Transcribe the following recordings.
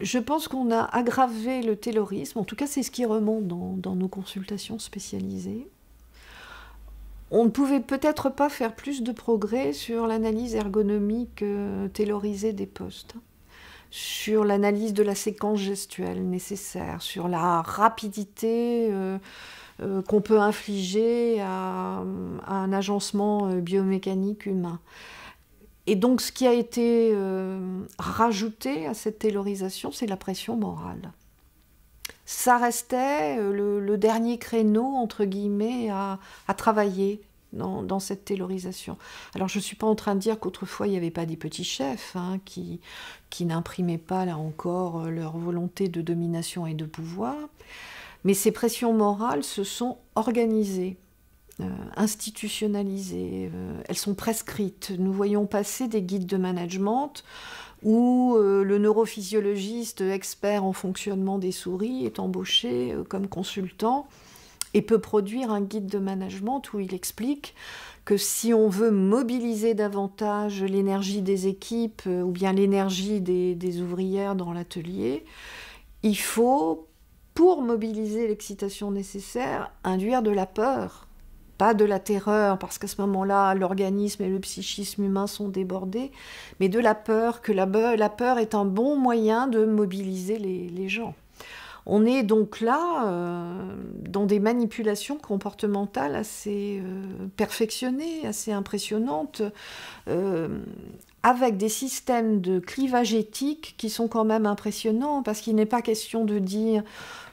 Je pense qu'on a aggravé le taylorisme, en tout cas c'est ce qui remonte dans, nos consultations spécialisées. On ne pouvait peut-être pas faire plus de progrès sur l'analyse ergonomique euh, télorisée des postes, sur l'analyse de la séquence gestuelle nécessaire, sur la rapidité euh, euh, qu'on peut infliger à, un agencement biomécanique humain. Et donc, ce qui a été euh, rajouté à cette taylorisation, c'est la pression morale. Ça restait euh, le, dernier créneau, entre guillemets, à, travailler dans, cette taylorisation. Alors, je ne suis pas en train de dire qu'autrefois, il n'y avait pas des petits chefs hein, qui, qui n'imprimaient pas, là encore, euh, leur volonté de domination et de pouvoir, mais ces pressions morales se sont organisées. Euh, institutionnalisées, euh, elles sont prescrites. Nous voyons passer des guides de management où euh, le neurophysiologiste expert en fonctionnement des souris est embauché comme consultant et peut produire un guide de management où il explique que si on veut mobiliser davantage l'énergie des équipes ou bien l'énergie des, ouvrières dans l'atelier, il faut, pour mobiliser l'excitation nécessaire, induire de la peur pas de la terreur, parce qu'à ce moment-là, l'organisme et le psychisme humain sont débordés, mais de la peur, que la, peur est un bon moyen de mobiliser les, gens. On est donc là euh, dans des manipulations comportementales assez euh, perfectionnées, assez impressionnantes, euh, avec des systèmes de clivage éthique qui sont quand même impressionnants, parce qu'il n'est pas question de dire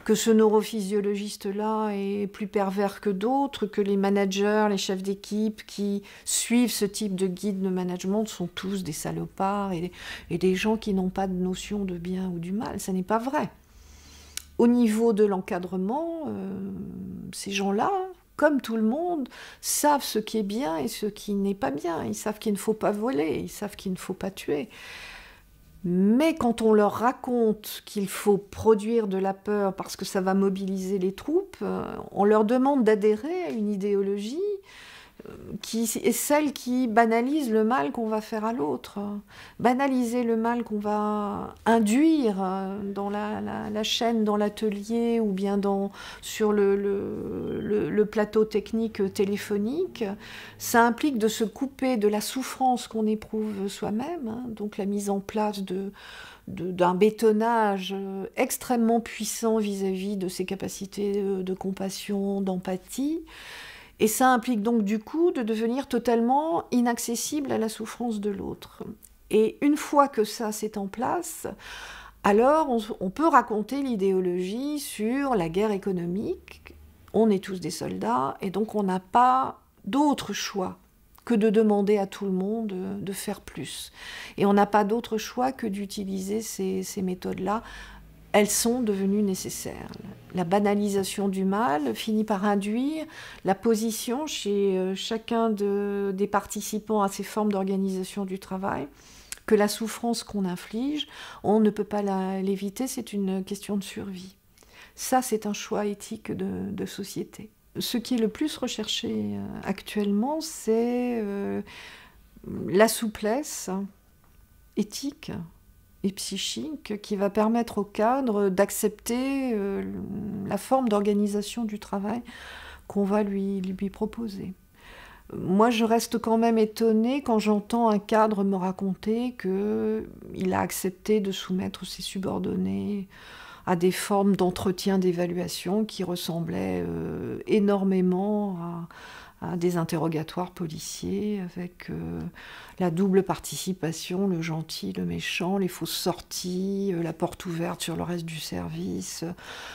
que ce neurophysiologiste-là est plus pervers que d'autres, que les managers, les chefs d'équipe qui suivent ce type de guide de management sont tous des salopards et, des gens qui n'ont pas de notion de bien ou du mal. Ça n'est pas vrai. Au niveau de l'encadrement, euh, ces gens-là, comme tout le monde, savent ce qui est bien et ce qui n'est pas bien. Ils savent qu'il ne faut pas voler, ils savent qu'il ne faut pas tuer. Mais quand on leur raconte qu'il faut produire de la peur parce que ça va mobiliser les troupes, euh, on leur demande d'adhérer à une idéologie qui est celle qui banalise le mal qu'on va faire à l'autre, banaliser le mal qu'on va induire euh, dans la, chaîne, dans l'atelier ou bien sur le, plateau technique téléphonique, ça implique de se couper de la souffrance qu'on éprouve soi-même, hein. donc la mise en place d'un bétonnage extrêmement puissant vis-à-vis de ses capacités euh, de compassion, d'empathie. Et ça implique donc du coup de devenir totalement inaccessible à la souffrance de l'autre. Et une fois que ça s'est en place, alors on, peut raconter l'idéologie sur la guerre économique, on est tous des soldats, et donc on n'a pas d'autre choix que de demander à tout le monde de faire plus. Et on n'a pas d'autre choix que d'utiliser ces méthodes-là elles sont devenues nécessaires. La banalisation du mal finit par induire la position chez euh, chacun des participants à ces formes d'organisation du travail que la souffrance qu'on inflige, on ne peut pas l'éviter, c'est une question de survie. Ça, c'est un choix éthique de, société. Ce qui est le plus recherché euh, actuellement, c'est euh, la souplesse éthique et psychique qui va permettre au cadre d'accepter euh, la forme d'organisation du travail qu'on va lui, lui proposer. Moi, je reste quand même étonnée quand j'entends un cadre me raconter il a accepté de soumettre ses subordonnés à des formes d'entretien d'évaluation qui ressemblaient euh, énormément à, des interrogatoires policiers avec euh, la double participation, le gentil, le méchant, les fausses sorties, euh, la porte ouverte sur le reste du service, euh,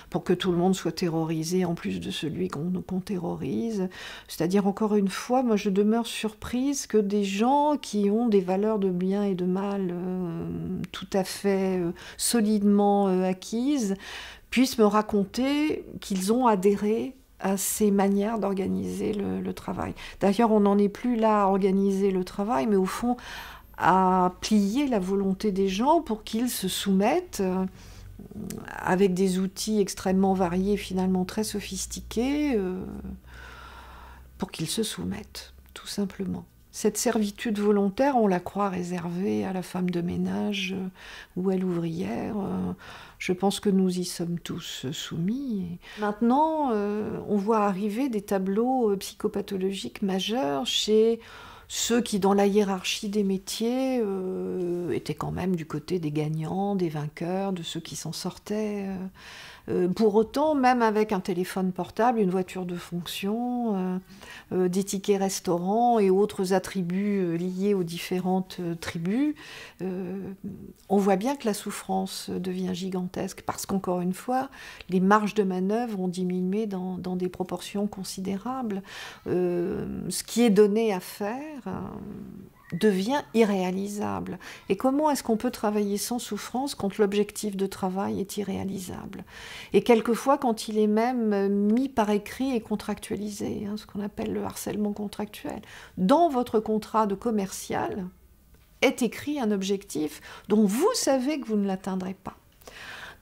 pour que tout le monde soit terrorisé en plus de celui qu'on terrorise. C'est-à-dire, encore une fois, moi je demeure surprise que des gens qui ont des valeurs de bien et de mal tout à fait solidement acquises puissent me raconter qu'ils ont adhéré à ces manières d'organiser le, travail. D'ailleurs, on n'en est plus là à organiser le travail, mais au fond à plier la volonté des gens pour qu'ils se soumettent euh, avec des outils extrêmement variés, finalement très sophistiqués, euh, pour qu'ils se soumettent, tout simplement. Cette servitude volontaire, on la croit réservée à la femme de ménage euh, ou à l'ouvrière. Euh, je pense que nous y sommes tous euh, soumis. Maintenant, on voit arriver des tableaux psychopathologiques majeurs chez ceux qui, dans la hiérarchie des métiers, étaient quand même du côté des gagnants, des vainqueurs, de ceux qui s'en sortaient. Euh, pour autant, même avec un téléphone portable, une voiture de fonction, euh, euh, des tickets restaurants et autres attributs liés aux différentes tribus, on voit bien que la souffrance devient gigantesque parce qu'encore une fois, les marges de manœuvre ont diminué dans, dans des proportions considérables. ce qui est donné à faire devient irréalisable. Et comment est-ce qu'on peut travailler sans souffrance quand l'objectif de travail est irréalisable Et quelquefois quand il est même euh, mis par écrit et contractualisé, hein, ce qu'on appelle le harcèlement contractuel. Dans votre contrat de commercial est écrit un objectif dont vous savez que vous ne l'atteindrez pas.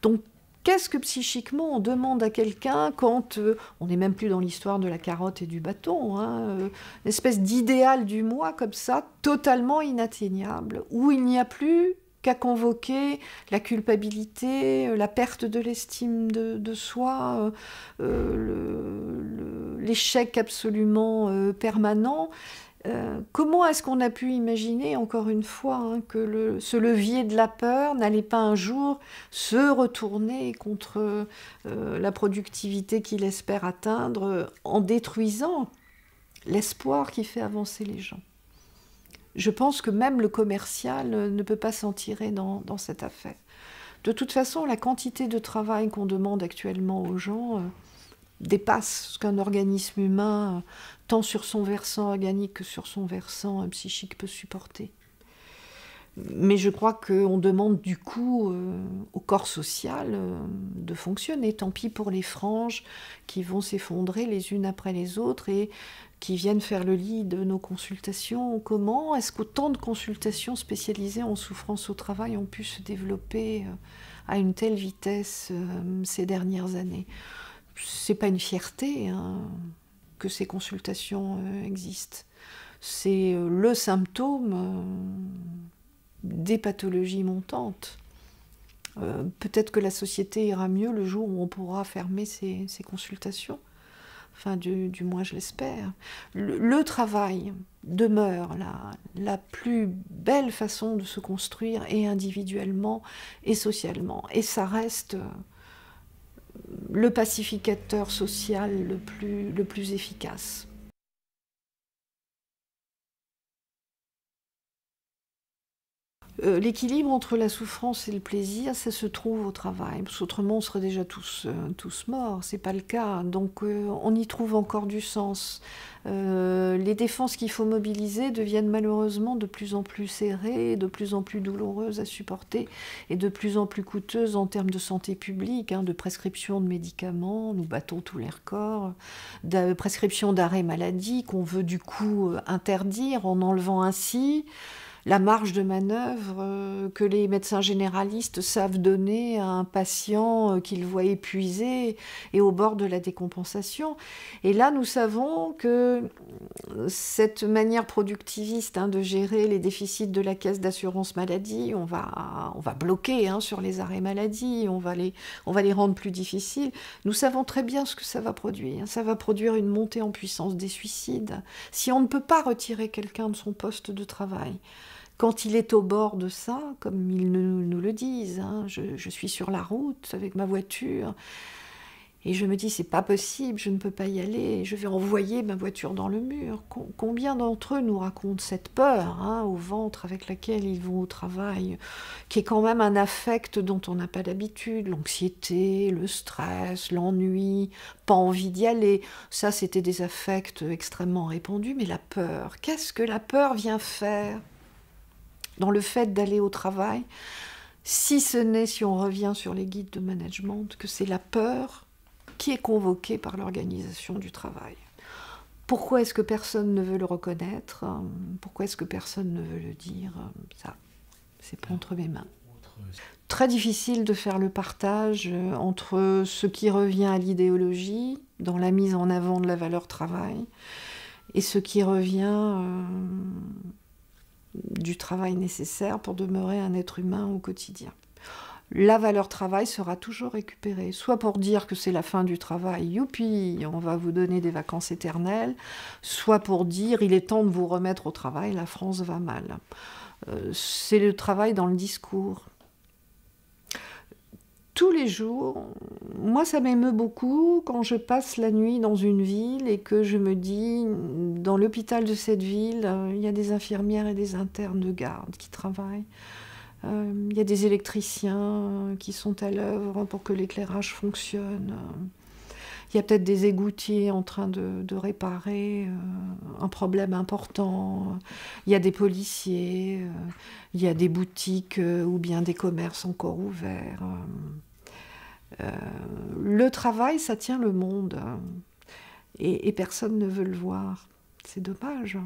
Donc Qu'est-ce que psychiquement on demande à quelqu'un quand euh, on n'est même plus dans l'histoire de la carotte et du bâton, hein, euh, une espèce d'idéal du moi comme ça, totalement inatteignable, où il n'y a plus qu'à convoquer la culpabilité, euh, la perte de l'estime de, soi, l'échec absolument permanent. Euh, comment est-ce qu'on a pu imaginer, encore une fois, hein, que ce levier de la peur n'allait pas un jour se retourner contre euh, la productivité qu'il espère atteindre en détruisant l'espoir qui fait avancer les gens Je pense que même le commercial ne peut pas s'en tirer dans, cette affaire. De toute façon, la quantité de travail qu'on demande actuellement aux gens... Euh, dépasse ce qu'un organisme humain, euh, tant sur son versant organique que sur son versant euh, psychique, peut supporter. Mais je crois qu'on demande du coup euh, au corps social de fonctionner. Tant pis pour les franges qui vont s'effondrer les unes après les autres et qui viennent faire le lit de nos consultations. Comment est-ce qu'autant de consultations spécialisées en souffrance au travail ont pu se développer à une telle vitesse ces dernières années c'est pas une fierté hein, que ces consultations euh, existent. C'est euh, le symptôme euh, des pathologies montantes. Peut-être que la société ira mieux le jour où on pourra fermer ces, consultations. Enfin, du, moins, je l'espère. Le, travail demeure la, la plus belle façon de se construire, et individuellement, et socialement. Et ça reste le pacificateur social le plus, efficace. Euh, l'équilibre entre la souffrance et le plaisir, ça se trouve au travail. Autrement, on serait déjà tous, morts. Euh, tous morts. C'est pas le cas. Donc, euh, on y trouve encore du sens. les défenses qu'il faut mobiliser deviennent malheureusement de plus en plus serrées, de plus en plus douloureuses à supporter et de plus en plus coûteuses en termes de santé publique, hein, de prescription de médicaments, nous battons tous les records, de prescription d'arrêt maladie qu'on veut du coup interdire en enlevant ainsi la marge de manœuvre euh, que les médecins généralistes savent donner à un patient euh, qu'ils voient épuisé et au bord de la décompensation. Et là, nous savons que euh, cette manière productiviste hein, de gérer les déficits de la caisse d'assurance maladie, on va, bloquer hein, sur les arrêts maladie, on on va les rendre plus difficiles. Nous savons très bien ce que ça va produire. Hein. Ça va produire une montée en puissance des suicides. Si on ne peut pas retirer quelqu'un de son poste de travail, quand il est au bord de ça, comme ils nous, le disent, hein, je, suis sur la route avec ma voiture, et je me dis, c'est pas possible, je ne peux pas y aller, je vais envoyer ma voiture dans le mur. Combien d'entre eux nous racontent cette peur hein, au ventre avec laquelle ils vont au travail, qui est quand même un affect dont on n'a pas d'habitude, l'anxiété, le stress, l'ennui, pas envie d'y aller. Ça, c'était des affects extrêmement répandus, mais la peur, qu'est-ce que la peur vient faire dans le fait d'aller au travail, si ce n'est, si on revient sur les guides de management, que c'est la peur qui est convoquée par l'organisation du travail. Pourquoi est-ce que personne ne veut le reconnaître Pourquoi est-ce que personne ne veut le dire Ça, c'est pas entre mes mains. Très difficile de faire le partage euh, entre ce qui revient à l'idéologie, dans la mise en avant de la valeur travail, et ce qui revient euh, du travail nécessaire pour demeurer un être humain au quotidien. La valeur travail sera toujours récupérée, soit pour dire que c'est la fin du travail, youpi, on va vous donner des vacances éternelles, soit pour dire il est temps de vous remettre au travail, la France va mal. Euh, c'est le travail dans le discours tous les jours, moi, ça m'émeut beaucoup quand je passe la nuit dans une ville et que je me dis, dans l'hôpital de cette ville, euh, il y a des infirmières et des internes de garde qui travaillent. Euh, il y a des électriciens euh, qui sont à l'œuvre pour que l'éclairage fonctionne. Il y a peut-être des égoutiers en train de, de réparer un problème important. Il y a des policiers. il y a des boutiques ou bien des commerces encore ouverts. Euh, le travail, ça tient le monde. et personne ne veut le voir. C'est dommage.